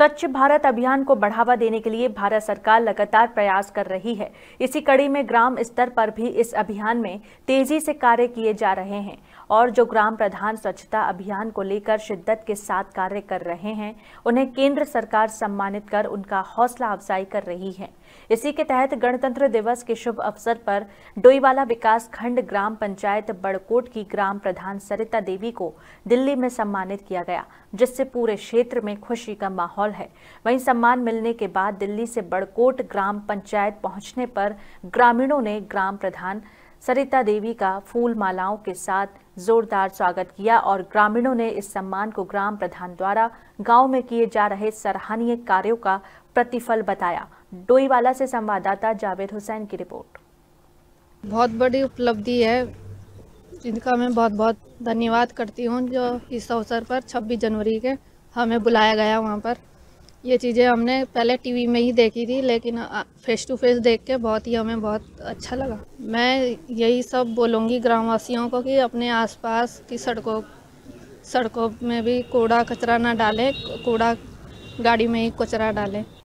स्वच्छ भारत अभियान को बढ़ावा देने के लिए भारत सरकार लगातार प्रयास कर रही है इसी कड़ी में ग्राम स्तर पर भी इस अभियान में तेजी से कार्य किए जा रहे हैं और जो ग्राम प्रधान स्वच्छता अभियान को लेकर शिद्दत के साथ कार्य कर रहे हैं उन्हें केंद्र सरकार सम्मानित कर उनका हौसला अफजाई कर रही है इसी के तहत गणतंत्र दिवस के शुभ अवसर पर डोईवाला विकास खंड ग्राम पंचायत बड़कोट की ग्राम प्रधान सरिता देवी को दिल्ली में सम्मानित किया गया जिससे पूरे क्षेत्र में खुशी का माहौल माहौल है वहीं सम्मान मिलने के बाद दिल्ली से बड़कोट ग्राम पंचायत पहुंचने पर ग्रामीणों ने ग्राम प्रधान सरिता देवी का फूल मालाओं के साथ जोरदार स्वागत किया और ग्रामीणों ने इस सम्मान को ग्राम प्रधान द्वारा गांव में किए जा रहे सराहनीय कार्यों का प्रतिफल बताया डोईवाला से संवाददाता जावेद हुसैन की रिपोर्ट बहुत बड़ी उपलब्धि है जिनका मैं बहुत बहुत धन्यवाद करती हूँ जो इस अवसर पर 26 जनवरी के हमें बुलाया गया वहाँ पर ये चीज़ें हमने पहले टीवी में ही देखी थी लेकिन फेस टू फेस देख के बहुत ही हमें बहुत अच्छा लगा मैं यही सब बोलूँगी ग्रामवासियों को कि अपने आसपास की सड़कों सड़कों में भी कूड़ा कचरा ना डालें कूड़ा गाड़ी में ही कचरा डालें